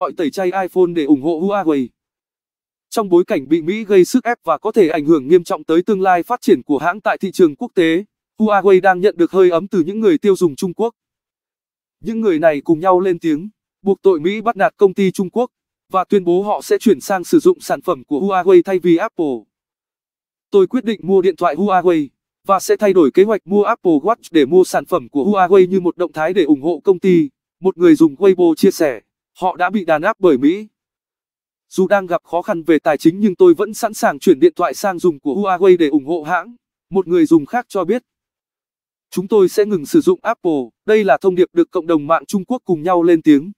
gọi tẩy chay iPhone để ủng hộ Huawei. Trong bối cảnh bị Mỹ gây sức ép và có thể ảnh hưởng nghiêm trọng tới tương lai phát triển của hãng tại thị trường quốc tế, Huawei đang nhận được hơi ấm từ những người tiêu dùng Trung Quốc. Những người này cùng nhau lên tiếng, buộc tội Mỹ bắt nạt công ty Trung Quốc và tuyên bố họ sẽ chuyển sang sử dụng sản phẩm của Huawei thay vì Apple. Tôi quyết định mua điện thoại Huawei và sẽ thay đổi kế hoạch mua Apple Watch để mua sản phẩm của Huawei như một động thái để ủng hộ công ty, một người dùng Weibo chia sẻ. Họ đã bị đàn áp bởi Mỹ. Dù đang gặp khó khăn về tài chính nhưng tôi vẫn sẵn sàng chuyển điện thoại sang dùng của Huawei để ủng hộ hãng, một người dùng khác cho biết. Chúng tôi sẽ ngừng sử dụng Apple, đây là thông điệp được cộng đồng mạng Trung Quốc cùng nhau lên tiếng.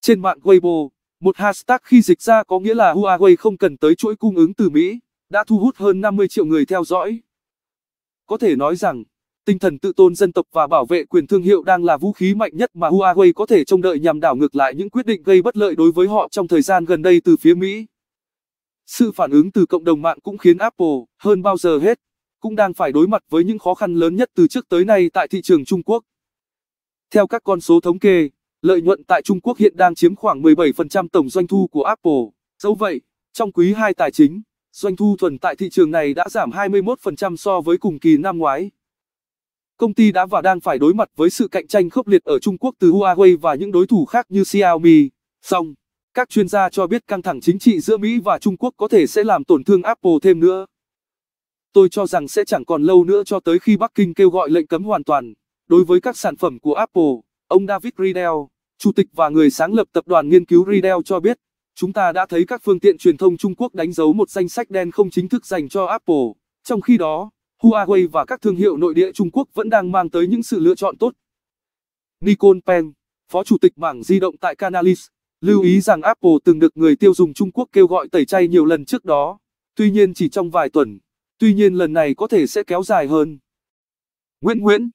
Trên mạng Weibo, một hashtag khi dịch ra có nghĩa là Huawei không cần tới chuỗi cung ứng từ Mỹ, đã thu hút hơn 50 triệu người theo dõi. Có thể nói rằng, Tinh thần tự tôn dân tộc và bảo vệ quyền thương hiệu đang là vũ khí mạnh nhất mà Huawei có thể trông đợi nhằm đảo ngược lại những quyết định gây bất lợi đối với họ trong thời gian gần đây từ phía Mỹ. Sự phản ứng từ cộng đồng mạng cũng khiến Apple, hơn bao giờ hết, cũng đang phải đối mặt với những khó khăn lớn nhất từ trước tới nay tại thị trường Trung Quốc. Theo các con số thống kê, lợi nhuận tại Trung Quốc hiện đang chiếm khoảng 17% tổng doanh thu của Apple. Dẫu vậy, trong quý 2 tài chính, doanh thu thuần tại thị trường này đã giảm 21% so với cùng kỳ năm ngoái. Công ty đã và đang phải đối mặt với sự cạnh tranh khốc liệt ở Trung Quốc từ Huawei và những đối thủ khác như Xiaomi. Song, các chuyên gia cho biết căng thẳng chính trị giữa Mỹ và Trung Quốc có thể sẽ làm tổn thương Apple thêm nữa. Tôi cho rằng sẽ chẳng còn lâu nữa cho tới khi Bắc Kinh kêu gọi lệnh cấm hoàn toàn đối với các sản phẩm của Apple. Ông David Riedel, chủ tịch và người sáng lập tập đoàn nghiên cứu Riedel cho biết, chúng ta đã thấy các phương tiện truyền thông Trung Quốc đánh dấu một danh sách đen không chính thức dành cho Apple. Trong khi đó, Huawei và các thương hiệu nội địa Trung Quốc vẫn đang mang tới những sự lựa chọn tốt. Nicole Peng, phó chủ tịch mảng di động tại Canalys, lưu ý rằng Apple từng được người tiêu dùng Trung Quốc kêu gọi tẩy chay nhiều lần trước đó, tuy nhiên chỉ trong vài tuần, tuy nhiên lần này có thể sẽ kéo dài hơn. Nguyễn Nguyễn